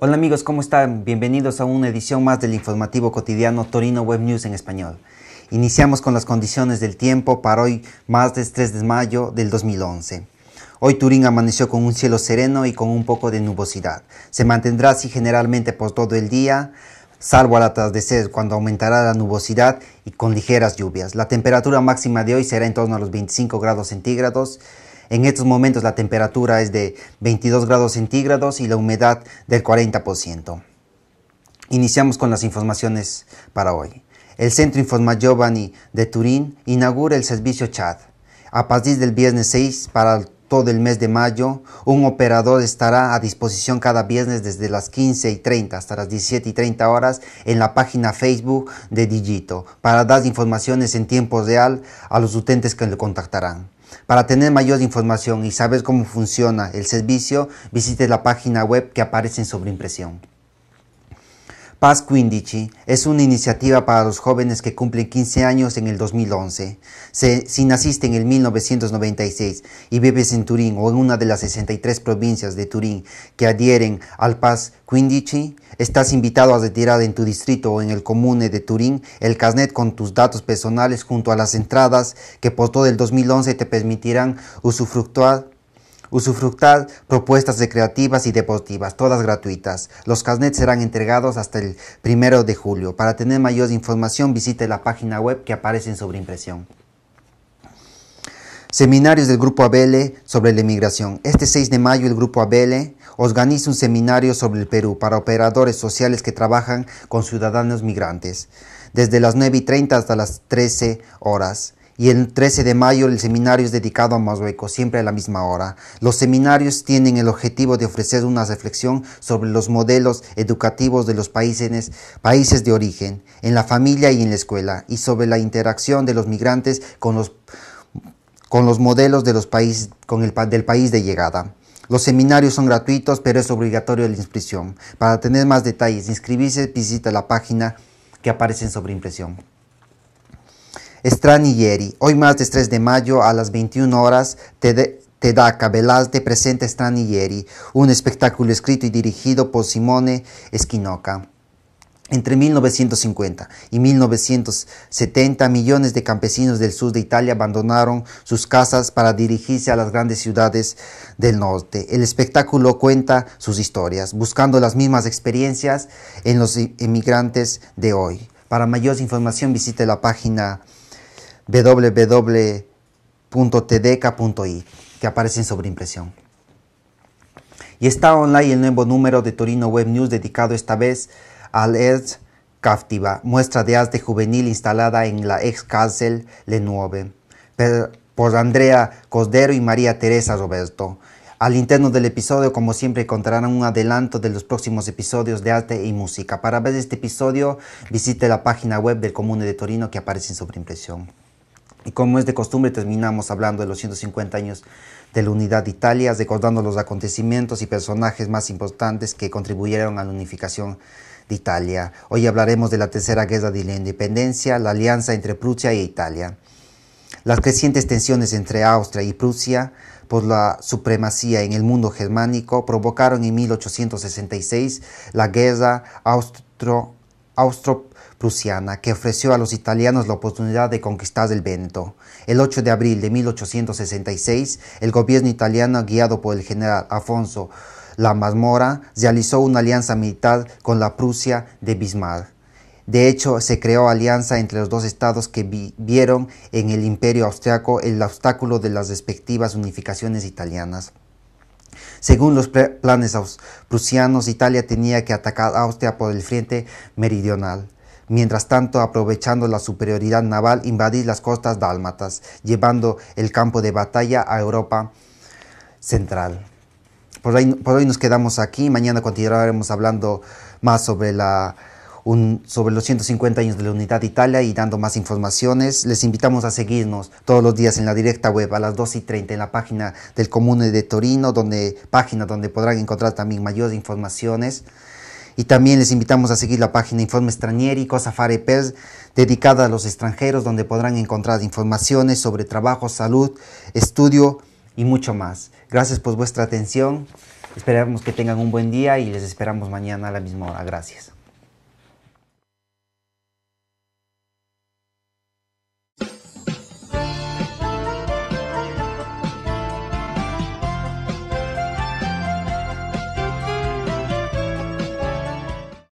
Hola amigos, ¿cómo están? Bienvenidos a una edición más del informativo cotidiano Torino Web News en español. Iniciamos con las condiciones del tiempo para hoy, más de 3 de mayo del 2011. Hoy Turín amaneció con un cielo sereno y con un poco de nubosidad. Se mantendrá así generalmente por todo el día, salvo al atardecer cuando aumentará la nubosidad y con ligeras lluvias. La temperatura máxima de hoy será en torno a los 25 grados centígrados en estos momentos la temperatura es de 22 grados centígrados y la humedad del 40%. Iniciamos con las informaciones para hoy. El Centro Informa Giovanni de Turín inaugura el servicio chat. A partir del viernes 6 para todo el mes de mayo, un operador estará a disposición cada viernes desde las 15 y 30 hasta las 17 y 30 horas en la página Facebook de Digito para dar informaciones en tiempo real a los utentes que lo contactarán. Para tener mayor información y saber cómo funciona el servicio, visite la página web que aparece en impresión. Paz Quindici es una iniciativa para los jóvenes que cumplen 15 años en el 2011. si naciste en el 1996 y vives en Turín o en una de las 63 provincias de Turín que adhieren al Paz Quindici, estás invitado a retirar en tu distrito o en el comune de Turín el casnet con tus datos personales junto a las entradas que por todo el 2011 te permitirán usufructuar Usufructad propuestas recreativas creativas y deportivas, todas gratuitas. Los casnets serán entregados hasta el primero de julio. Para tener mayor información, visite la página web que aparece en sobreimpresión. Seminarios del Grupo ABL sobre la emigración Este 6 de mayo el Grupo ABL organiza un seminario sobre el Perú para operadores sociales que trabajan con ciudadanos migrantes, desde las 9 y 30 hasta las 13 horas y el 13 de mayo el seminario es dedicado a Marruecos, siempre a la misma hora. Los seminarios tienen el objetivo de ofrecer una reflexión sobre los modelos educativos de los países, países de origen, en la familia y en la escuela, y sobre la interacción de los migrantes con los, modelos de los del país de llegada. Los seminarios son gratuitos, pero es obligatorio la inscripción. Para tener más detalles, inscribirse, visita la página que aparece sobre impresión. Stranieri. Hoy martes 3 de mayo a las 21 horas te, da te presenta Stranieri, un espectáculo escrito y dirigido por Simone Esquinoca. Entre 1950 y 1970 millones de campesinos del sur de Italia abandonaron sus casas para dirigirse a las grandes ciudades del norte. El espectáculo cuenta sus historias, buscando las mismas experiencias en los emigrantes de hoy. Para mayor información visite la página www.tdeca.i que aparecen sobre impresión. Y está online el nuevo número de Torino Web News dedicado esta vez al Earth Captiva, muestra de arte juvenil instalada en la ex cárcel Nuove por Andrea Cosdero y María Teresa Roberto. Al interno del episodio, como siempre, encontrarán un adelanto de los próximos episodios de arte y música. Para ver este episodio, visite la página web del Comune de Torino que aparece en sobreimpresión. Y como es de costumbre, terminamos hablando de los 150 años de la Unidad de Italia, recordando los acontecimientos y personajes más importantes que contribuyeron a la unificación de Italia. Hoy hablaremos de la Tercera Guerra de la Independencia, la alianza entre Prusia e Italia, las crecientes tensiones entre Austria y Prusia por la supremacía en el mundo germánico provocaron en 1866 la guerra austro austro-prusiana que ofreció a los italianos la oportunidad de conquistar el Vento. El 8 de abril de 1866, el gobierno italiano, guiado por el general Afonso La Marmora, realizó una alianza militar con la Prusia de Bismarck. De hecho, se creó alianza entre los dos estados que vivieron vieron en el imperio austriaco el obstáculo de las respectivas unificaciones italianas. Según los planes prusianos, Italia tenía que atacar a Austria por el frente meridional. Mientras tanto, aprovechando la superioridad naval, invadir las costas dálmatas, llevando el campo de batalla a Europa central. por hoy nos quedamos aquí, mañana continuaremos hablando más sobre la sobre los 150 años de la Unidad Italia y dando más informaciones. Les invitamos a seguirnos todos los días en la directa web a las 2 y 30 en la página del Comune de Torino, donde, página donde podrán encontrar también mayores informaciones. Y también les invitamos a seguir la página Informe Stranieri, Cosa Fare Pers, dedicada a los extranjeros, donde podrán encontrar informaciones sobre trabajo, salud, estudio y mucho más. Gracias por vuestra atención. Esperamos que tengan un buen día y les esperamos mañana a la misma hora. Gracias.